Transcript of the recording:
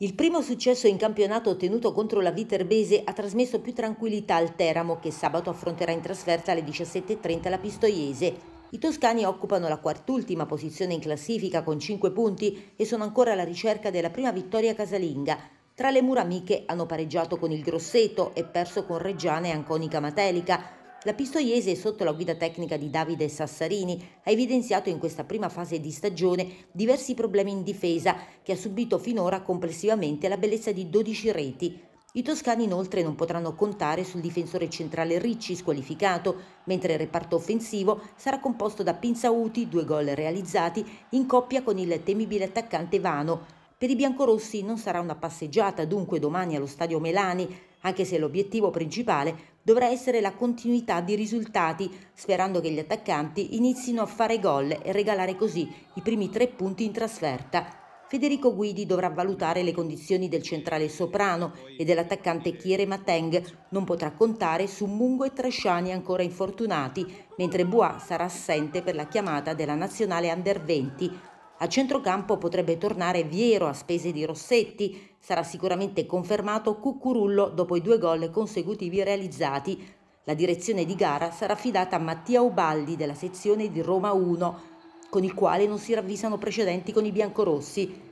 Il primo successo in campionato ottenuto contro la Viterbese ha trasmesso più tranquillità al Teramo che sabato affronterà in trasferta alle 17.30 la Pistoiese. I toscani occupano la quart'ultima posizione in classifica con 5 punti e sono ancora alla ricerca della prima vittoria casalinga. Tra le mura amiche hanno pareggiato con il Grosseto e perso con Reggiana e Anconica Matelica, la Pistoiese, sotto la guida tecnica di Davide Sassarini, ha evidenziato in questa prima fase di stagione diversi problemi in difesa, che ha subito finora complessivamente la bellezza di 12 reti. I toscani inoltre non potranno contare sul difensore centrale Ricci squalificato, mentre il reparto offensivo sarà composto da Pinzauti, due gol realizzati, in coppia con il temibile attaccante Vano, per i biancorossi non sarà una passeggiata dunque domani allo stadio Melani, anche se l'obiettivo principale dovrà essere la continuità di risultati, sperando che gli attaccanti inizino a fare gol e regalare così i primi tre punti in trasferta. Federico Guidi dovrà valutare le condizioni del centrale Soprano e dell'attaccante Chiere Mateng. Non potrà contare su Mungo e Tresciani ancora infortunati, mentre Bois sarà assente per la chiamata della nazionale Under 20. A centrocampo potrebbe tornare Viero a spese di Rossetti, sarà sicuramente confermato Cucurullo dopo i due gol consecutivi realizzati. La direzione di gara sarà affidata a Mattia Ubaldi della sezione di Roma 1, con il quale non si ravvisano precedenti con i biancorossi.